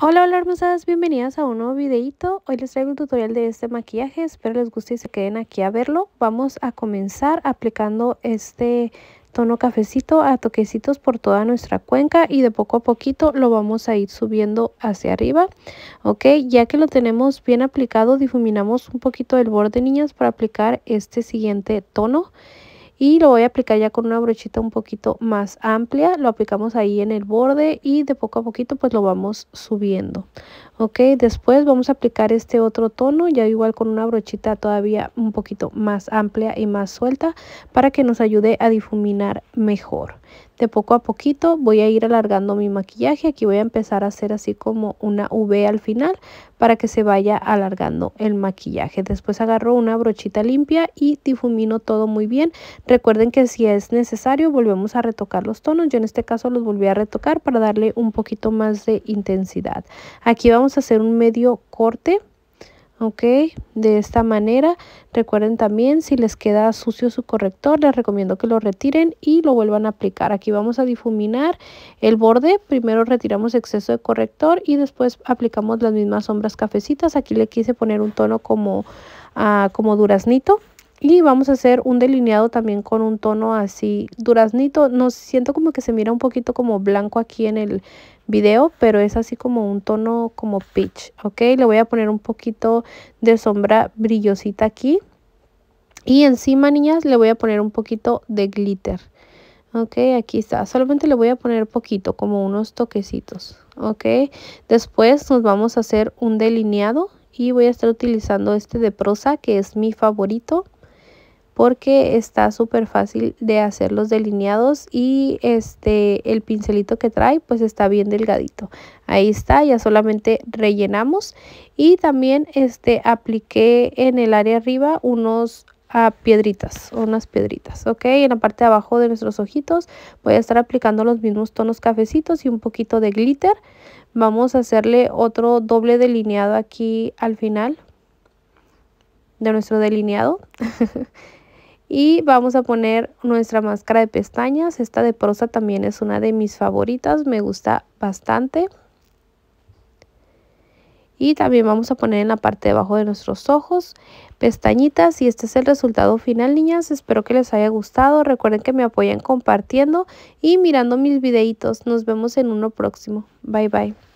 Hola, hola hermosas, bienvenidas a un nuevo videito. Hoy les traigo un tutorial de este maquillaje, espero les guste y se queden aquí a verlo. Vamos a comenzar aplicando este tono cafecito a toquecitos por toda nuestra cuenca y de poco a poquito lo vamos a ir subiendo hacia arriba ok ya que lo tenemos bien aplicado difuminamos un poquito el borde niñas para aplicar este siguiente tono y lo voy a aplicar ya con una brochita un poquito más amplia. Lo aplicamos ahí en el borde y de poco a poquito pues lo vamos subiendo. Ok, después vamos a aplicar este otro tono ya igual con una brochita todavía un poquito más amplia y más suelta para que nos ayude a difuminar mejor de poco a poquito voy a ir alargando mi maquillaje aquí voy a empezar a hacer así como una V al final para que se vaya alargando el maquillaje después agarro una brochita limpia y difumino todo muy bien recuerden que si es necesario volvemos a retocar los tonos yo en este caso los volví a retocar para darle un poquito más de intensidad aquí vamos a hacer un medio corte ok de esta manera recuerden también si les queda sucio su corrector les recomiendo que lo retiren y lo vuelvan a aplicar aquí vamos a difuminar el borde primero retiramos exceso de corrector y después aplicamos las mismas sombras cafecitas aquí le quise poner un tono como ah, como duraznito y vamos a hacer un delineado también con un tono así duraznito. No siento como que se mira un poquito como blanco aquí en el video, pero es así como un tono como peach, ¿ok? Le voy a poner un poquito de sombra brillosita aquí. Y encima, niñas, le voy a poner un poquito de glitter. Ok, aquí está. Solamente le voy a poner poquito, como unos toquecitos. Ok, después nos vamos a hacer un delineado y voy a estar utilizando este de prosa que es mi favorito porque está súper fácil de hacer los delineados y este el pincelito que trae pues está bien delgadito ahí está ya solamente rellenamos y también este apliqué en el área arriba unos a ah, piedritas, unas piedritas, ok, en la parte de abajo de nuestros ojitos voy a estar aplicando los mismos tonos cafecitos y un poquito de glitter, vamos a hacerle otro doble delineado aquí al final de nuestro delineado Y vamos a poner nuestra máscara de pestañas. Esta de prosa también es una de mis favoritas, me gusta bastante. Y también vamos a poner en la parte de abajo de nuestros ojos pestañitas. Y este es el resultado final, niñas. Espero que les haya gustado. Recuerden que me apoyen compartiendo y mirando mis videitos. Nos vemos en uno próximo. Bye, bye.